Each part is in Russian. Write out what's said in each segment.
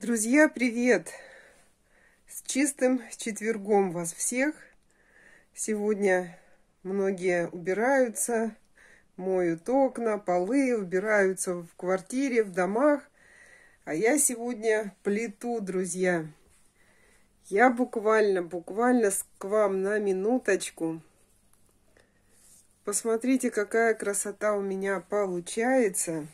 Друзья, привет! С чистым четвергом вас всех! Сегодня многие убираются, моют окна, полы, убираются в квартире, в домах. А я сегодня плиту, друзья. Я буквально, буквально к вам на минуточку. Посмотрите, какая красота у меня получается.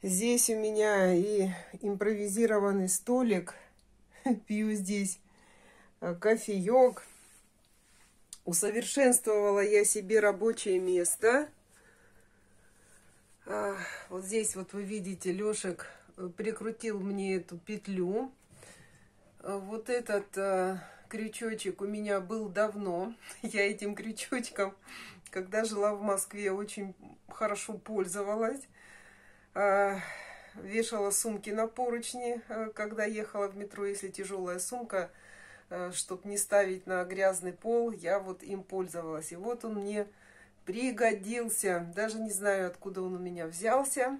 Здесь у меня и импровизированный столик. Пью здесь э, кофеек. Усовершенствовала я себе рабочее место. А, вот здесь вот вы видите, Лешек э, прикрутил мне эту петлю. Э, вот этот крючочек у меня был давно. Я этим крючочком, когда жила в Москве, очень хорошо пользовалась. Э, вешала сумки на поручни, э, когда ехала в метро, если тяжелая сумка, э, чтобы не ставить на грязный пол, я вот им пользовалась. И вот он мне пригодился. Даже не знаю, откуда он у меня взялся.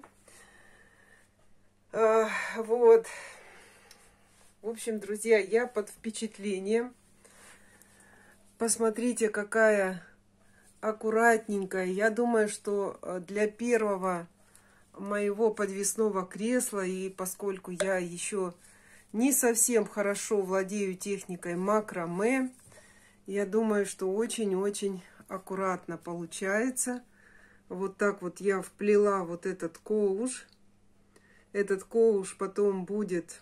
Вот. В общем, друзья, я под впечатлением. Посмотрите, какая аккуратненькая. Я думаю, что для первого моего подвесного кресла, и поскольку я еще не совсем хорошо владею техникой макраме, я думаю, что очень-очень аккуратно получается. Вот так вот я вплела вот этот коуш. Этот коуш потом будет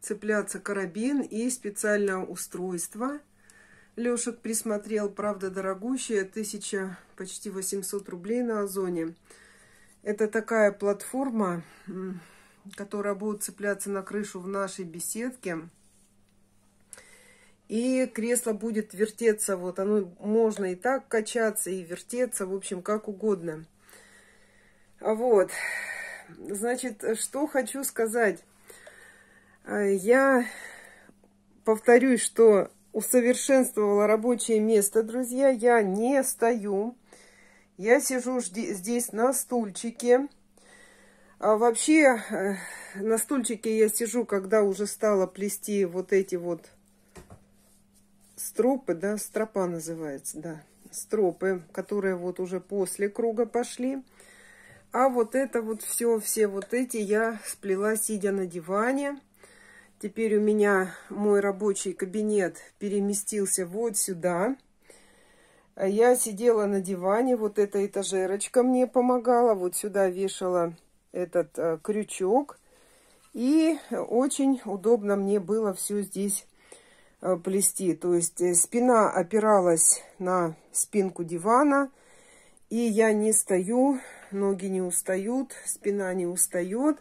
цепляться карабин и специальное устройство – Лешек присмотрел, правда, дорогущая, тысяча, почти 800 рублей на Озоне. Это такая платформа, которая будет цепляться на крышу в нашей беседке. И кресло будет вертеться, вот оно можно и так качаться, и вертеться, в общем, как угодно. А вот, значит, что хочу сказать. А, я повторюсь, что усовершенствовала рабочее место, друзья. Я не стою. Я сижу здесь на стульчике. А вообще э, на стульчике я сижу, когда уже стала плести вот эти вот стропы, да, стропа называется, да, стропы, которые вот уже после круга пошли. А вот это вот все, все вот эти я сплела, сидя на диване. Теперь у меня мой рабочий кабинет переместился вот сюда. А я сидела на диване, вот эта этажерочка мне помогала. Вот сюда вешала этот а, крючок. И очень удобно мне было все здесь а, плести. То есть э, спина опиралась на спинку дивана. И я не стою, ноги не устают, спина не устает.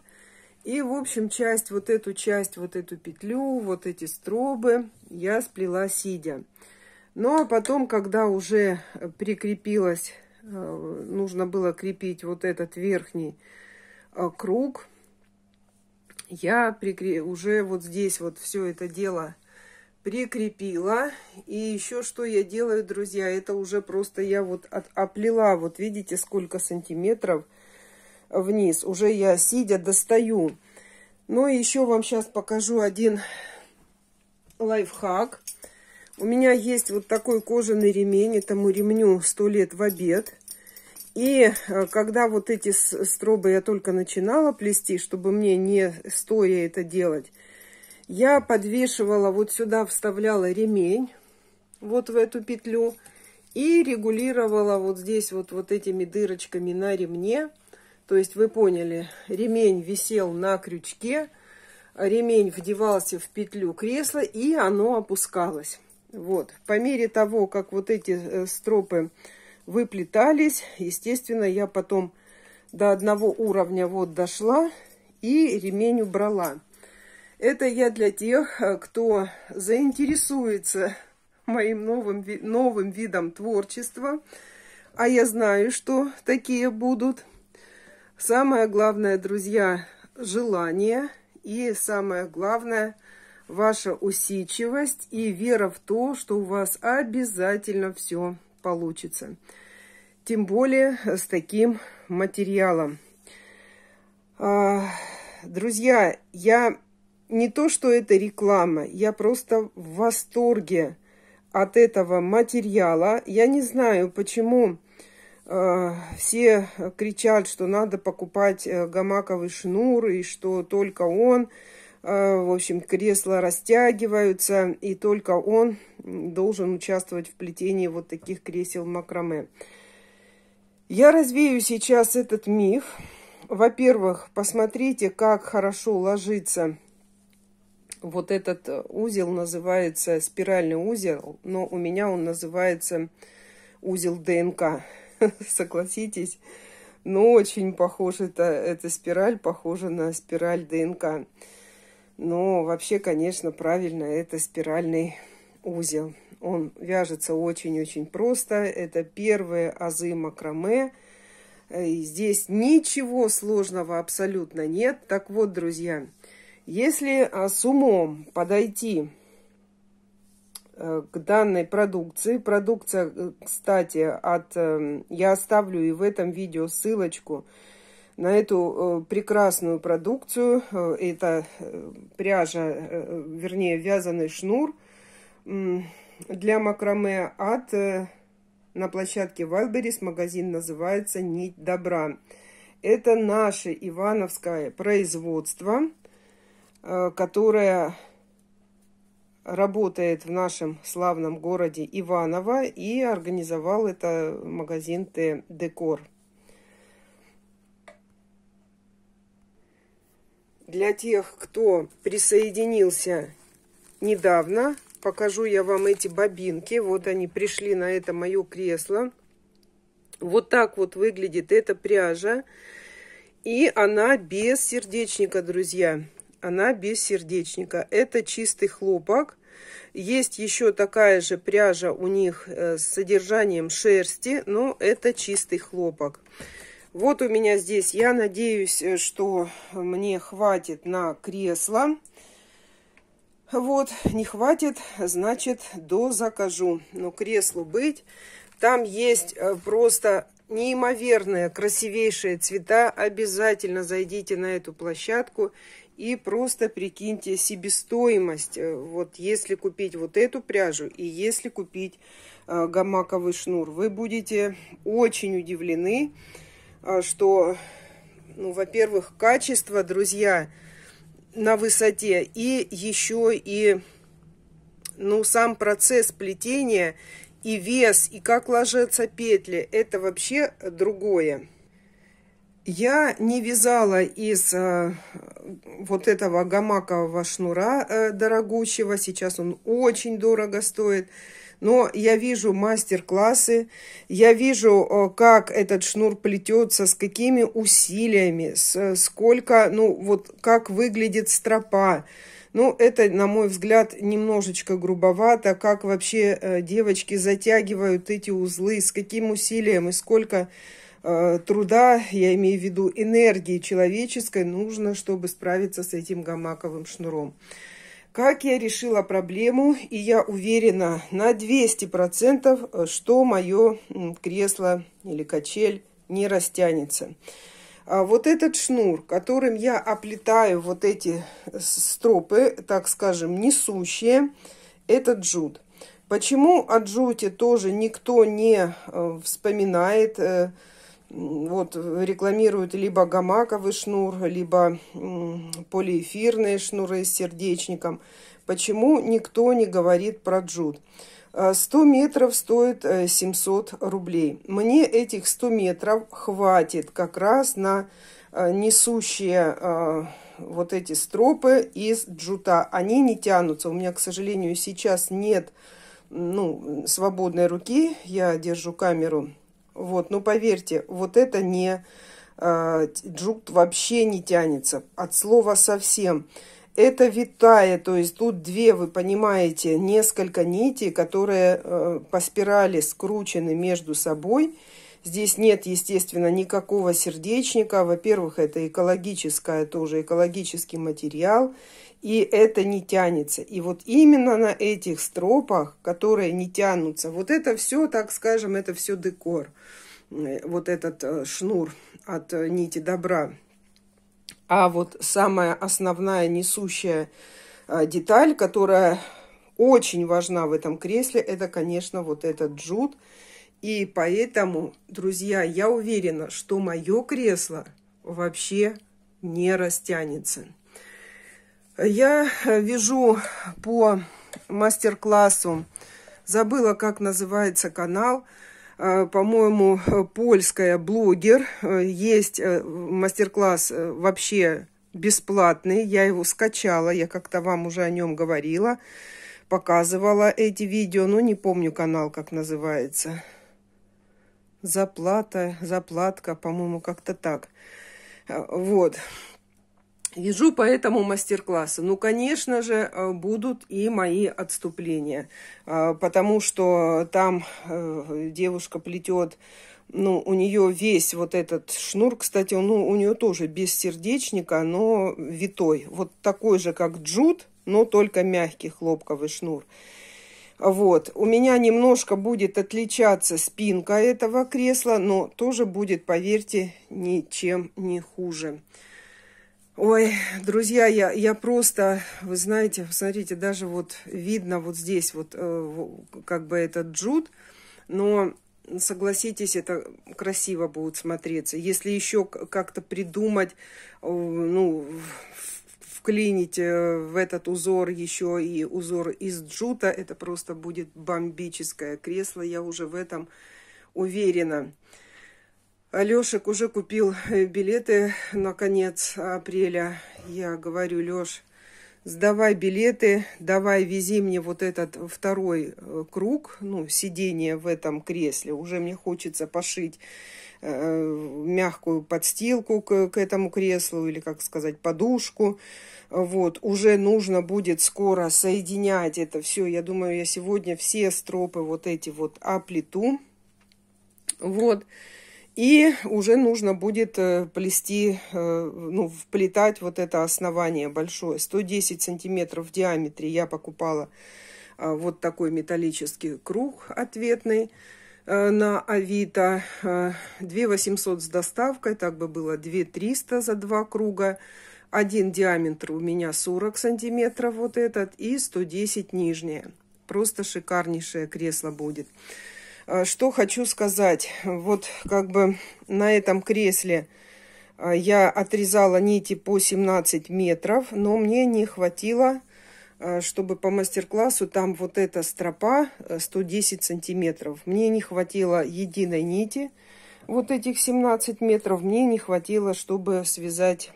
И, в общем, часть, вот эту часть, вот эту петлю, вот эти стробы я сплела сидя. Ну, а потом, когда уже прикрепилась, э, нужно было крепить вот этот верхний э, круг, я прикреп... уже вот здесь вот все это дело прикрепила. И еще что я делаю, друзья, это уже просто я вот от... оплела, вот видите, сколько сантиметров – вниз. Уже я сидя достаю. Ну и еще вам сейчас покажу один лайфхак. У меня есть вот такой кожаный ремень, этому ремню сто лет в обед. И э, когда вот эти стробы я только начинала плести, чтобы мне не стоя это делать, я подвешивала, вот сюда вставляла ремень, вот в эту петлю, и регулировала вот здесь вот, вот этими дырочками на ремне то есть вы поняли, ремень висел на крючке, ремень вдевался в петлю кресла и оно опускалось. Вот. По мере того, как вот эти э, стропы выплетались, естественно, я потом до одного уровня вот дошла и ремень убрала. Это я для тех, э, кто заинтересуется моим новым, новым видом творчества. А я знаю, что такие будут. Самое главное, друзья, желание и самое главное, ваша усидчивость и вера в то, что у вас обязательно все получится. Тем более с таким материалом. А, друзья, я не то, что это реклама, я просто в восторге от этого материала. Я не знаю, почему Э, все кричат, что надо покупать э, гамаковый шнур и что только он, э, в общем, кресла растягиваются, и только он должен участвовать в плетении вот таких кресел макраме. Я развею сейчас этот миф. Во-первых, посмотрите, как хорошо ложится вот этот узел, называется спиральный узел, но у меня он называется узел ДНК. согласитесь. Но ну, очень похоже, это, эта спираль похожа на спираль ДНК. Но вообще, конечно, правильно, это спиральный узел. Он вяжется очень-очень просто. Это первые азы макраме. Э, и здесь ничего сложного абсолютно нет. Так вот, друзья, если а, с умом подойти Э, к данной продукции. Продукция, э, кстати, от... Э, я оставлю и в этом видео ссылочку на эту прекрасную продукцию. Это пряжа, вернее, вязаный шнур для макраме от на площадке Wildberries. Магазин называется «Нить добра». Это наше Ивановское производство, которое работает в нашем славном городе Иваново и организовал это магазин Т Декор. Для тех, кто присоединился недавно, покажу я вам эти бобинки. Вот они пришли на это мое кресло. Вот так вот выглядит эта пряжа. И она без сердечника, друзья она без сердечника. Это чистый хлопок. Есть еще такая же пряжа у них э, с содержанием шерсти, но это чистый хлопок. Вот у меня здесь, я надеюсь, э, что мне хватит на кресло. Вот, не хватит, значит, до закажу. Но креслу быть. Там есть э, просто неимоверные, красивейшие цвета. Обязательно зайдите на эту площадку и просто прикиньте себестоимость. Э, вот если купить вот эту пряжу и если купить э, гамаковый шнур, вы будете очень удивлены, э, что, ну, во-первых, качество, друзья, на высоте и еще и, ну, сам процесс плетения и вес, и как ложатся петли, это вообще другое. Я не вязала из э, вот этого гамакового шнура э, дорогущего. Сейчас он очень дорого стоит. Но я вижу мастер-классы, я вижу, э, как этот шнур плетется, с какими усилиями, с, э, сколько, ну вот как выглядит стропа. Ну, это, на мой взгляд, немножечко грубовато, как вообще э, девочки затягивают эти узлы, с каким усилием и сколько Э, труда, я имею в виду энергии человеческой, нужно, чтобы справиться с этим гамаковым шнуром. Как я решила проблему, и я уверена на 200%, что мое кресло или качель не растянется. А вот этот шнур, которым я оплетаю вот эти стропы, так скажем, несущие, это джут. Почему о джуте тоже никто не э, вспоминает, э, вот рекламируют либо гамаковый шнур, либо полиэфирные шнуры с сердечником. Почему никто не говорит про джут? 100 э, метров стоит 700 э, рублей. Мне этих 100 метров хватит как раз на э, несущие вот эти стропы из джута. Они не тянутся. У меня, к сожалению, сейчас нет ну, свободной руки. Я держу камеру вот, ну поверьте, вот это не... Э, а, джукт вообще не тянется. От слова совсем. Это витая, то есть тут две, вы понимаете, несколько нитей, которые э, по спирали скручены между собой. Здесь нет, естественно, никакого сердечника. Во-первых, это экологическая тоже, экологический материал и это не тянется. И вот именно на этих стропах, которые не тянутся, вот это все, так скажем, это все декор. Э, вот этот э, шнур от э, нити добра. А вот самая основная несущая деталь, которая очень важна в этом кресле, это, конечно, вот этот джут. И поэтому, друзья, я уверена, что мое кресло вообще не растянется. Я э, вижу по мастер-классу, забыла, как называется канал, э, по-моему, польская блогер. Э, есть мастер-класс вообще бесплатный, я его скачала, я как-то вам уже о нем говорила, показывала эти видео, но не помню канал, как называется. Заплата, заплатка, по-моему, как-то так. Вот. Вяжу по этому мастер-классу. Ну, конечно же, э, будут и мои отступления, э, потому что там э, девушка плетет, ну, у нее весь вот этот шнур, кстати, ну, у нее тоже без сердечника, но витой. Вот такой же, как джут, но только мягкий хлопковый шнур. Вот, у меня немножко будет отличаться спинка этого кресла, но тоже будет, поверьте, ничем не хуже. Ой, друзья, я, я просто, вы знаете, смотрите, даже вот видно вот здесь вот э, как бы этот джут, но согласитесь, это красиво будет смотреться. Если еще как-то придумать, э, ну, вклинить э, в этот узор еще и узор из джута, это просто будет бомбическое кресло, я уже в этом уверена. Лешек уже купил э, билеты на конец апреля. Я говорю, Леш, сдавай билеты, давай вези мне вот этот второй э, круг, ну, сидение в этом кресле. Уже мне хочется пошить э, мягкую подстилку к, к этому креслу или, как сказать, подушку. Вот, уже нужно будет скоро соединять это все. Я думаю, я сегодня все стропы вот эти вот оплету. Вот. И уже нужно будет э, плести, э, ну, вплетать вот это основание большое. 110 сантиметров в диаметре я покупала э, вот такой металлический круг ответный на Авито. 2 800 с доставкой, так бы было 2 300 за два круга. Один диаметр у меня 40 сантиметров вот этот и 110 нижнее. Просто шикарнейшее кресло будет. А, что хочу сказать. Вот как бы на этом кресле а, я отрезала нити по 17 метров, но мне не хватило, а, чтобы по мастер-классу там вот эта стропа 110 э, сантиметров. Мне не хватило единой нити. Вот этих 17 метров мне не хватило, чтобы связать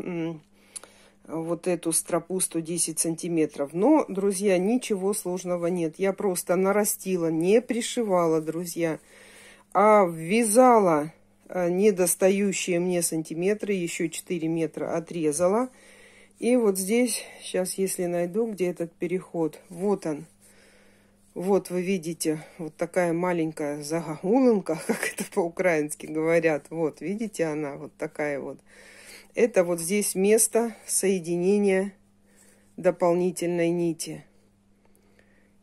вот эту стропу 110 сантиметров. Но, друзья, ничего сложного нет. Я просто нарастила, не пришивала, друзья, а ввязала э, недостающие мне сантиметры, еще 4 метра отрезала. И вот здесь, сейчас если найду, где этот переход, вот он. Вот вы видите, вот такая маленькая загогулынка, как это по-украински говорят. Вот, видите она, вот такая вот. Это вот здесь место соединения дополнительной нити.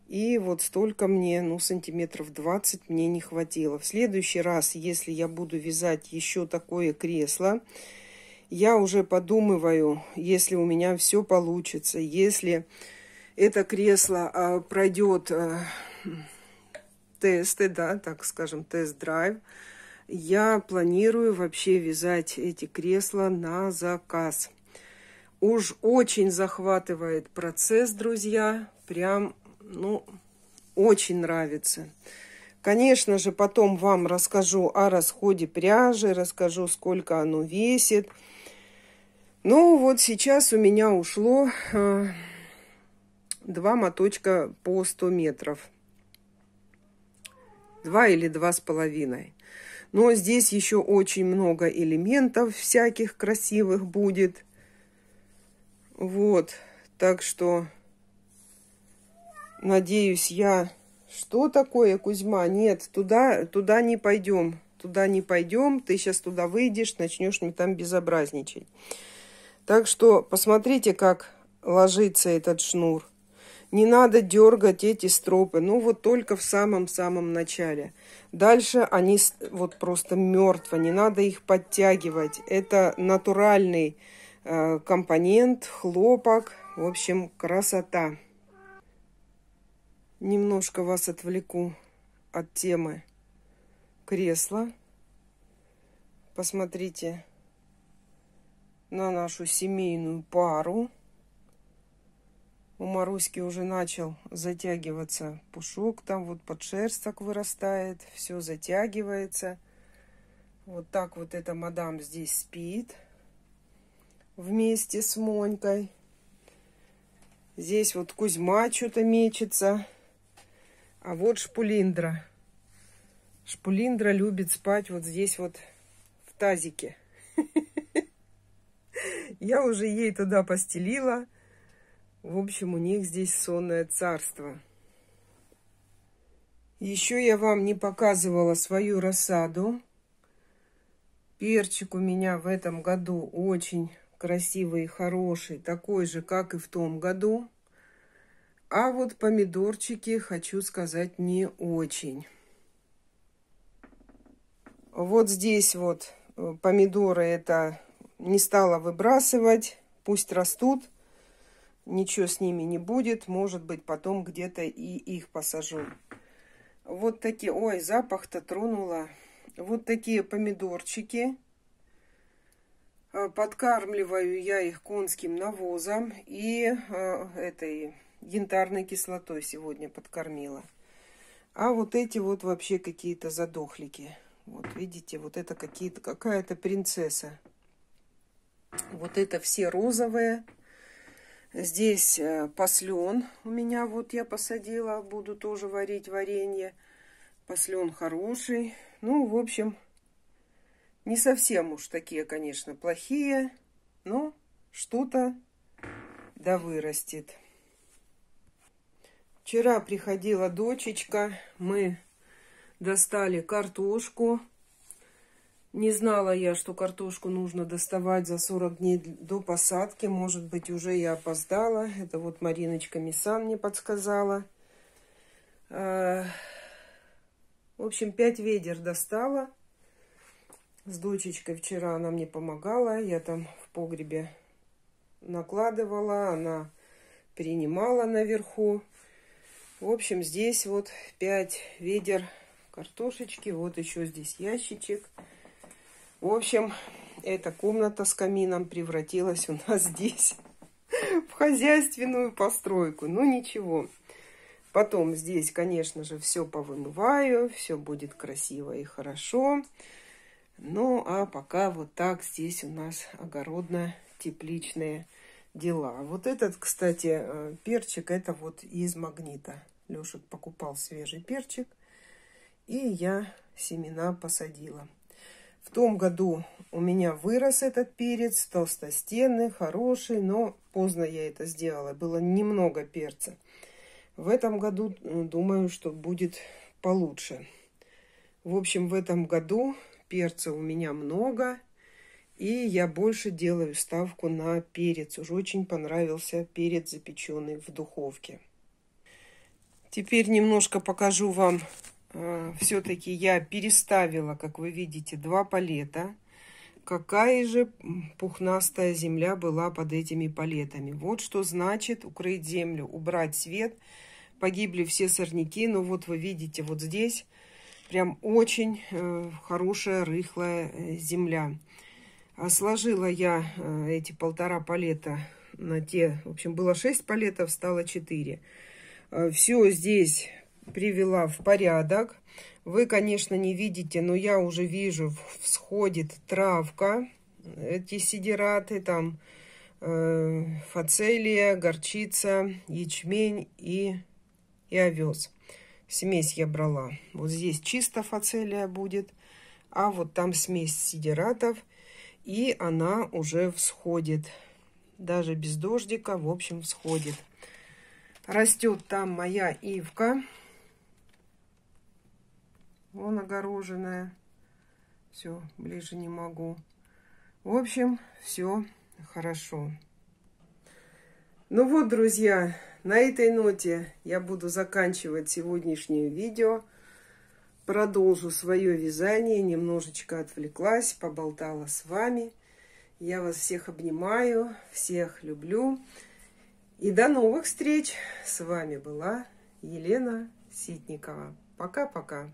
И вот столько мне, ну, сантиметров 20 мне не хватило. В следующий раз, если я буду вязать еще такое кресло, я уже подумываю, если у меня все получится, если это кресло а, пройдет а, э, тесты, да, так скажем, тест-драйв, я планирую вообще вязать эти кресла на заказ. Уж очень захватывает процесс, друзья. Прям, ну, очень нравится. Конечно же, потом вам расскажу о расходе пряжи, расскажу, сколько оно весит. Ну, вот сейчас у меня ушло а, два моточка по 100 метров. Два или два с половиной. Но здесь еще очень много элементов всяких красивых будет. Вот, так что, надеюсь, я... Что такое, Кузьма? Нет, туда, туда не пойдем. Туда не пойдем, ты сейчас туда выйдешь, начнешь мне там безобразничать. Так что посмотрите, как ложится этот шнур. Не надо дергать эти стропы, ну вот только в самом-самом начале. Дальше они вот просто мертво, не надо их подтягивать. Это натуральный э, компонент, хлопок, в общем, красота. Немножко вас отвлеку от темы кресла. Посмотрите на нашу семейную пару. У Маруськи уже начал затягиваться пушок, там вот подшерсток вырастает, все затягивается. Вот так вот эта мадам здесь спит вместе с Монькой. Здесь вот Кузьма что-то мечется. А вот шпулиндра. Шпулиндра любит спать вот здесь вот в тазике. Я уже ей туда постелила. В общем, у них здесь сонное царство. Еще я вам не показывала свою рассаду. Перчик у меня в этом году очень красивый и хороший, такой же, как и в том году. А вот помидорчики, хочу сказать, не очень. Вот здесь вот э, помидоры это не стала выбрасывать, пусть растут ничего с ними не будет. Может быть, потом где-то и их посажу. Вот такие... Ой, запах-то тронула. Вот такие помидорчики. Э, подкармливаю я их конским навозом и э, этой янтарной кислотой сегодня подкормила. А вот эти вот вообще какие-то задохлики. Вот видите, вот это какие-то какая-то принцесса. Вот это все розовые. Здесь э, послен у меня, вот я посадила, буду тоже варить варенье. Послен хороший. Ну, в общем, не совсем уж такие, конечно, плохие, но что-то да вырастет. Вчера приходила дочечка, мы достали картошку, не знала я, что картошку нужно доставать за 40 дней до посадки. Может быть, уже я опоздала. Это вот Мариночка Мисан мне подсказала. А, в общем, 5 ведер достала. С дочечкой вчера она мне помогала. Я там в погребе накладывала. Она принимала наверху. В общем, здесь вот 5 ведер картошечки. Вот еще здесь ящичек. В общем, эта комната с камином превратилась у нас здесь в хозяйственную постройку. Ну, ничего. Потом здесь, конечно же, все повымываю, все будет красиво и хорошо. Ну, а пока вот так здесь у нас огородно-тепличные дела. Вот этот, кстати, э, перчик, это вот из магнита. Леша покупал свежий перчик, и я семена посадила. В том году у меня вырос этот перец, толстостенный, хороший, но поздно я это сделала. Было немного перца. В этом году, думаю, что будет получше. В общем, в этом году перца у меня много, и я больше делаю ставку на перец. Уже очень понравился перец, запеченный в духовке. Теперь немножко покажу вам Э, все-таки я переставила, как вы видите, два палета. Какая же пухнастая земля была под этими палетами. Вот что значит укрыть землю, убрать свет. Погибли все сорняки, но вот вы видите, вот здесь прям очень э, хорошая рыхлая э, земля. А сложила я эти полтора палета на те, в общем, было шесть палетов, стало четыре. Все здесь привела в порядок. Вы, конечно, не видите, но я уже вижу, всходит травка, эти сидераты, там э, фацелия, горчица, ячмень и, и овес. Смесь я брала. Вот здесь чисто фацелия будет, а вот там смесь сидератов, и она уже всходит. Даже без дождика, в общем, всходит. Растет там моя ивка. Вон огороженная. Все, ближе не могу. В общем, все хорошо. Ну вот, друзья, на этой ноте я буду заканчивать сегодняшнее видео. Продолжу свое вязание. Немножечко отвлеклась, поболтала с вами. Я вас всех обнимаю, всех люблю. И до новых встреч! С вами была Елена Ситникова. Пока-пока!